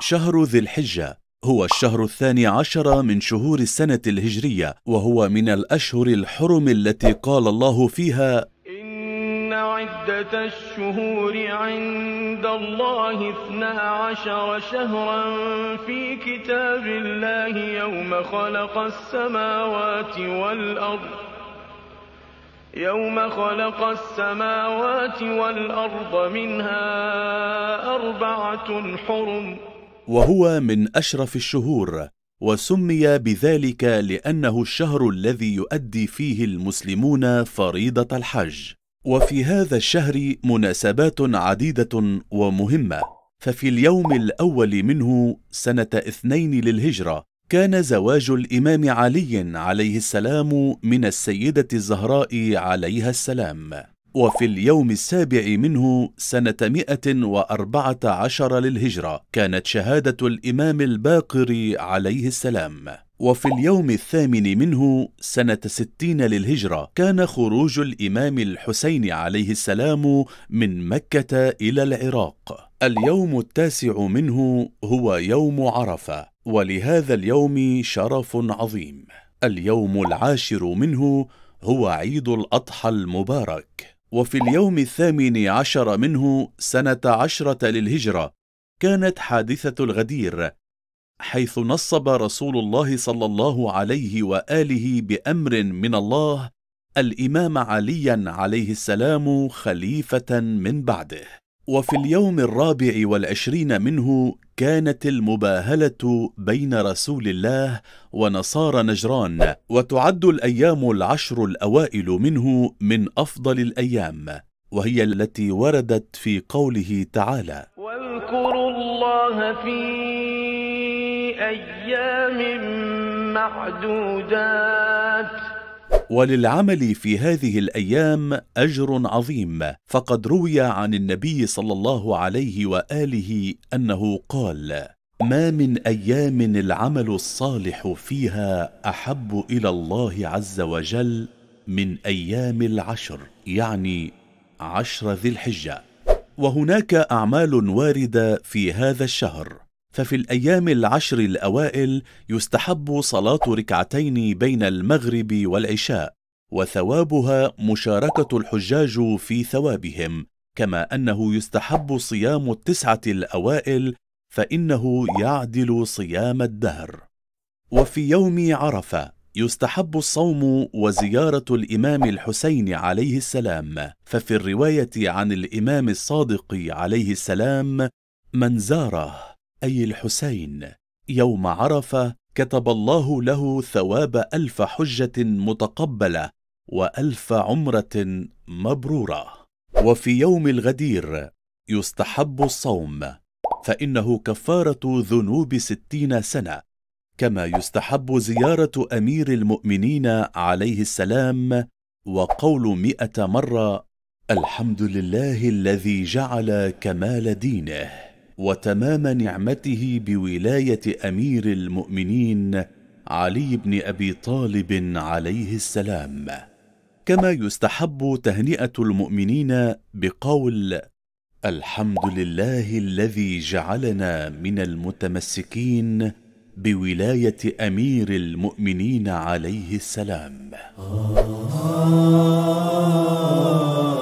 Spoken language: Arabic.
شهر ذي الحجة هو الشهر الثاني عشر من شهور السنة الهجرية وهو من الأشهر الحرم التي قال الله فيها إن عدة الشهور عند الله اثنا عشر شهرا في كتاب الله يوم خلق السماوات والأرض يوم خلق السماوات والأرض منها أربعة حرم وهو من أشرف الشهور وسمي بذلك لأنه الشهر الذي يؤدي فيه المسلمون فريضة الحج وفي هذا الشهر مناسبات عديدة ومهمة ففي اليوم الأول منه سنة اثنين للهجرة كان زواج الإمام علي عليه السلام من السيدة الزهراء عليها السلام وفي اليوم السابع منه سنة 114 للهجرة كانت شهادة الإمام الباقر عليه السلام وفي اليوم الثامن منه سنة ستين للهجرة كان خروج الإمام الحسين عليه السلام من مكة إلى العراق اليوم التاسع منه هو يوم عرفة ولهذا اليوم شرف عظيم اليوم العاشر منه هو عيد الأضحى المبارك وفي اليوم الثامن عشر منه سنة عشرة للهجرة كانت حادثة الغدير حيث نصب رسول الله صلى الله عليه وآله بأمر من الله الإمام عليا عليه السلام خليفة من بعده وفي اليوم الرابع والعشرين منه كانت المباهلة بين رسول الله ونصارى نجران وتعد الأيام العشر الأوائل منه من أفضل الأيام وهي التي وردت في قوله تعالى واذكروا الله في أيام معدودات وللعمل في هذه الايام اجر عظيم فقد روي عن النبي صلى الله عليه واله انه قال ما من ايام العمل الصالح فيها احب الى الله عز وجل من ايام العشر يعني عشر ذي الحجه وهناك اعمال وارده في هذا الشهر ففي الأيام العشر الأوائل يستحب صلاة ركعتين بين المغرب والعشاء، وثوابها مشاركة الحجاج في ثوابهم، كما أنه يستحب صيام التسعة الأوائل فإنه يعدل صيام الدهر. وفي يوم عرفة يستحب الصوم وزيارة الإمام الحسين عليه السلام، ففي الرواية عن الإمام الصادق عليه السلام: من زاره أي الحسين يوم عرفة كتب الله له ثواب ألف حجة متقبلة وألف عمرة مبرورة وفي يوم الغدير يستحب الصوم فإنه كفارة ذنوب ستين سنة كما يستحب زيارة أمير المؤمنين عليه السلام وقول مئة مرة الحمد لله الذي جعل كمال دينه وتمام نعمته بولايه امير المؤمنين علي بن ابي طالب عليه السلام كما يستحب تهنئه المؤمنين بقول الحمد لله الذي جعلنا من المتمسكين بولايه امير المؤمنين عليه السلام آه.